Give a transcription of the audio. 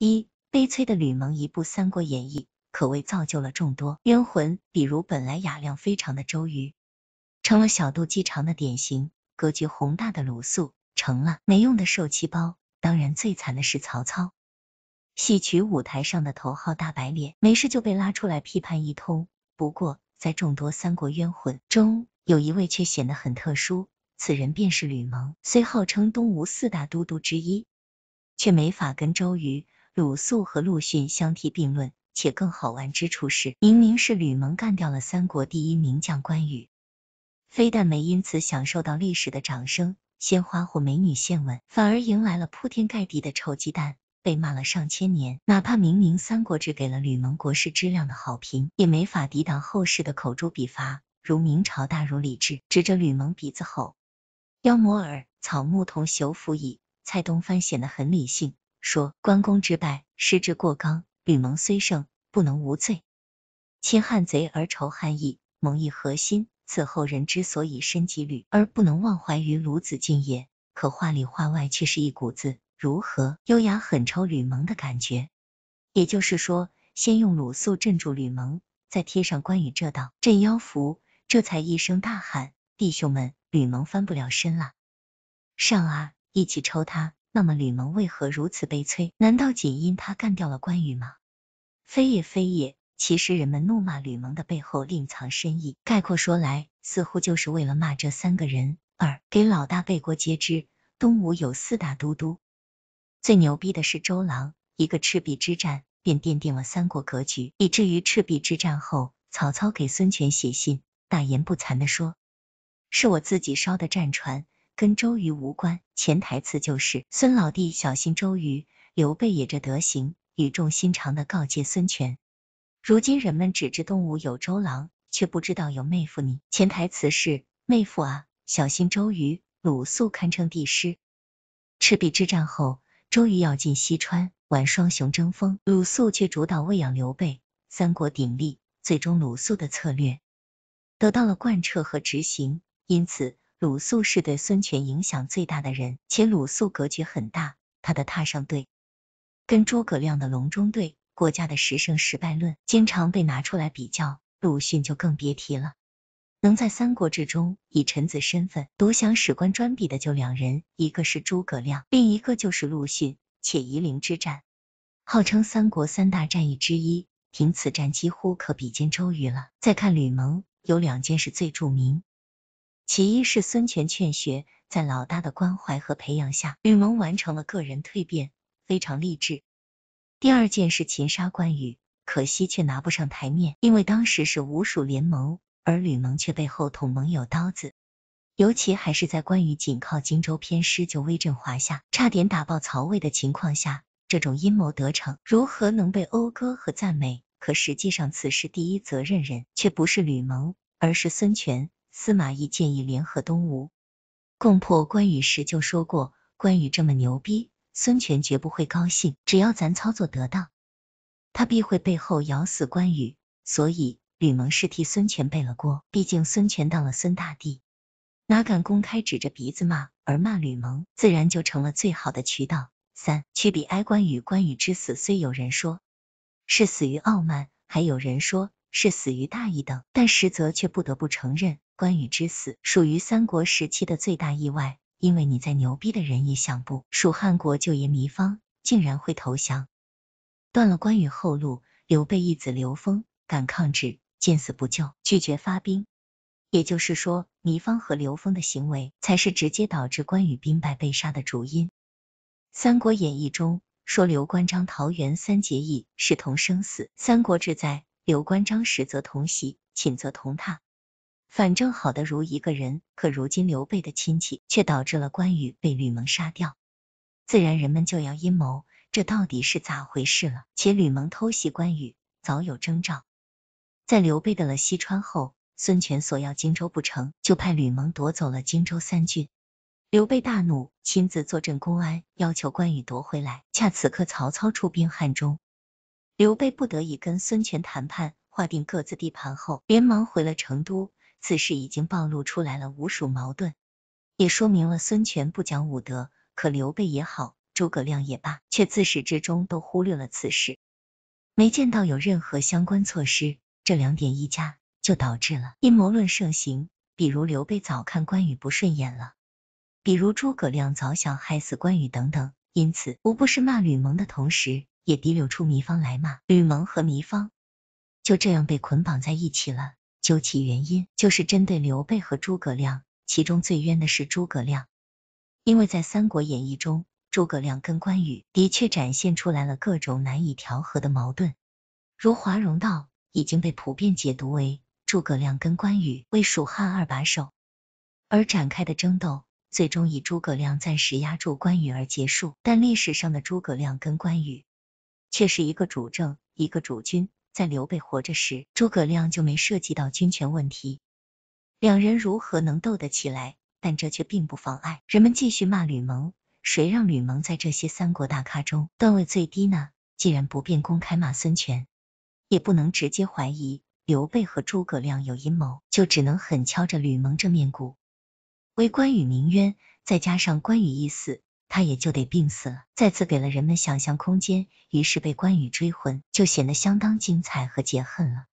一悲催的吕蒙，一部《三国演义》可谓造就了众多冤魂，比如本来雅量非常的周瑜，成了小肚鸡肠的典型；格局宏大的鲁肃成了没用的受气包。当然，最惨的是曹操，戏曲舞台上的头号大白脸，没事就被拉出来批判一通。不过，在众多三国冤魂中，有一位却显得很特殊，此人便是吕蒙，虽号称东吴四大都督之一，却没法跟周瑜。鲁肃和陆逊相提并论，且更好玩之处是，明明是吕蒙干掉了三国第一名将关羽，非但没因此享受到历史的掌声、鲜花或美女献吻，反而迎来了铺天盖地的臭鸡蛋，被骂了上千年。哪怕明明《三国志》给了吕蒙国士质量的好评，也没法抵挡后世的口诛笔伐。如明朝大儒李治指着吕蒙鼻子吼：“妖魔尔，草木同朽腐矣。”蔡东藩显得很理性。说关公之败，失之过刚。吕蒙虽胜，不能无罪。亲汉贼而仇汉义，蒙义何心？此后人之所以深及吕，而不能忘怀于鲁子敬也。可话里话外却是一股子如何优雅狠抽吕蒙的感觉。也就是说，先用鲁肃镇住吕蒙，再贴上关羽这道镇妖符，这才一声大喊：“弟兄们，吕蒙翻不了身了，上啊！一起抽他！”那么吕蒙为何如此悲催？难道仅因他干掉了关羽吗？非也非也，其实人们怒骂吕蒙的背后另藏深意。概括说来，似乎就是为了骂这三个人。二，给老大背锅皆知。东吴有四大都督，最牛逼的是周郎，一个赤壁之战便奠定了三国格局，以至于赤壁之战后，曹操给孙权写信，大言不惭的说，是我自己烧的战船。跟周瑜无关，潜台词就是孙老弟小心周瑜。刘备也这德行，语重心长的告诫孙权。如今人们只知东吴有周郎，却不知道有妹夫你。潜台词是妹夫啊，小心周瑜。鲁肃堪称帝师。赤壁之战后，周瑜要进西川玩双雄争锋，鲁肃却主导喂养刘备，三国鼎立，最终鲁肃的策略得到了贯彻和执行，因此。鲁肃是对孙权影响最大的人，且鲁肃格局很大。他的踏上队跟诸葛亮的隆中对、郭嘉的十胜十败论经常被拿出来比较。陆逊就更别提了，能在三国志中以臣子身份独享史官专笔的就两人，一个是诸葛亮，另一个就是陆逊。且夷陵之战号称三国三大战役之一，凭此战几乎可比肩周瑜了。再看吕蒙，有两件事最著名。其一是孙权劝学，在老大的关怀和培养下，吕蒙完成了个人蜕变，非常励志。第二件是擒杀关羽，可惜却拿不上台面，因为当时是吴蜀联盟，而吕蒙却背后捅盟友刀子。尤其还是在关羽仅靠荆州偏师就威震华夏，差点打爆曹魏的情况下，这种阴谋得逞，如何能被讴歌和赞美？可实际上，此事第一责任人却不是吕蒙，而是孙权。司马懿建议联合东吴共破关羽时就说过，关羽这么牛逼，孙权绝不会高兴。只要咱操作得当，他必会背后咬死关羽。所以，吕蒙是替孙权背了锅。毕竟孙权当了孙大帝，哪敢公开指着鼻子骂？而骂吕蒙，自然就成了最好的渠道。三，去比哀关羽，关羽之死虽有人说是死于傲慢，还有人说。是死于大义等，但实则却不得不承认，关羽之死属于三国时期的最大意外。因为你再牛逼的人也想不，蜀汉国舅爷糜芳竟然会投降，断了关羽后路。刘备义子刘封敢抗旨，见死不救，拒绝发兵。也就是说，糜芳和刘封的行为才是直接导致关羽兵败被杀的主因。《三国演义》中说刘关张桃园三结义，视同生死，《三国志》在。刘关张实则同席，寝则同榻，反正好的如一个人。可如今刘备的亲戚，却导致了关羽被吕蒙杀掉，自然人们就要阴谋，这到底是咋回事了？且吕蒙偷袭关羽，早有征兆。在刘备得了西川后，孙权索要荆州不成就派吕蒙夺走了荆州三郡，刘备大怒，亲自坐镇公安，要求关羽夺回来。恰此刻曹操出兵汉中。刘备不得已跟孙权谈判，划定各自地盘后，连忙回了成都。此事已经暴露出来了，吴蜀矛盾，也说明了孙权不讲武德。可刘备也好，诸葛亮也罢，却自始至终都忽略了此事，没见到有任何相关措施。这两点一加，就导致了阴谋论盛行。比如刘备早看关羽不顺眼了，比如诸葛亮早想害死关羽等等。因此，无不是骂吕蒙的同时。也滴溜出糜芳来骂吕蒙和糜芳就这样被捆绑在一起了。究其原因，就是针对刘备和诸葛亮。其中最冤的是诸葛亮，因为在《三国演义》中，诸葛亮跟关羽的确展现出来了各种难以调和的矛盾，如华容道已经被普遍解读为诸葛亮跟关羽为蜀汉二把手而展开的争斗，最终以诸葛亮暂时压住关羽而结束。但历史上的诸葛亮跟关羽。却是一个主政，一个主君。在刘备活着时，诸葛亮就没涉及到军权问题，两人如何能斗得起来？但这却并不妨碍人们继续骂吕蒙。谁让吕蒙在这些三国大咖中段位最低呢？既然不便公开骂孙权，也不能直接怀疑刘备和诸葛亮有阴谋，就只能狠敲着吕蒙这面鼓，为关羽鸣冤。再加上关羽一死。他也就得病死了，再次给了人们想象空间，于是被关羽追魂就显得相当精彩和解恨了。